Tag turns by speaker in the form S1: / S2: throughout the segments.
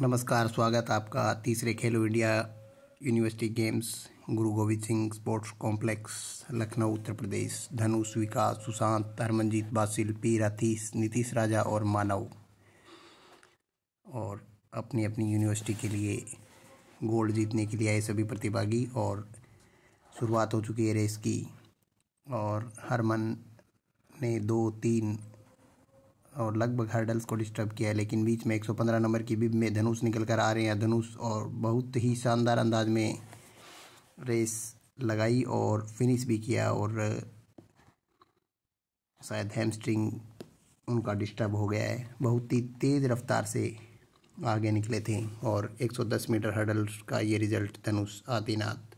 S1: नमस्कार स्वागत आपका तीसरे खेलो India University Games Guru Gobind Singh Sports Complex Lucknow Uttar Pradesh Dhanush Vikas Sushant Harmanjeet Basil P Ratish Nitish Raja और मानव और अपनी अपनी यूनिवर्सिटी के लिए गोल्ड जीतने के लिए आए सभी प्रतिभागी और शुरुआत हो चुकी है रेस की और हरमन ने दो तीन और लगभग हर्डल्स को डिस्टर्ब किया है लेकिन बीच में 115 नंबर की बिब में धनुष निकल कर आ रहे हैं धनुष और बहुत ही शानदार अंदाज में रेस लगाई और फिनिश भी किया और शायद हैमस्ट्रिंग उनका डिस्टर्ब हो गया है बहुत ही तेज़ रफ्तार से आगे निकले थे और 110 मीटर हर्डल्स का ये रिजल्ट धनुष आदिनाथ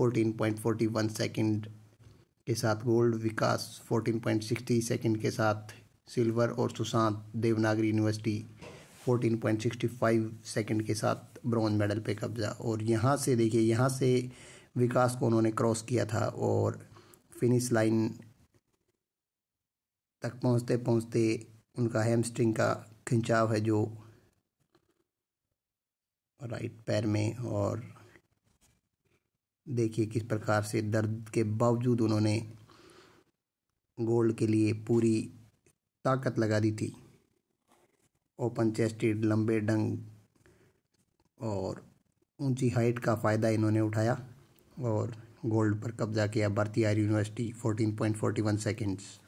S1: 14.41 सेकंड के साथ गोल्ड विकास 14.60 सेकंड के साथ सिल्वर और सुशांत देवनागरी यूनिवर्सिटी 14.65 सेकंड के साथ ब्रॉन्ज मेडल पे कब्जा और यहाँ से देखिए यहाँ से विकास को उन्होंने क्रॉस किया था और फिनिश लाइन तक पहुँचते पहुँचते उनका हेमस्ट्रिंग का खिंचाव है जो राइट पैर में और देखिए किस प्रकार से दर्द के बावजूद उन्होंने गोल्ड के लिए पूरी ताकत लगा दी थी ओपन चेस्टेड लंबे डंग और ऊंची हाइट का फ़ायदा इन्होंने उठाया और गोल्ड पर कब्जा किया भारतीय यूनिवर्सिटी 14.41 सेकंड्स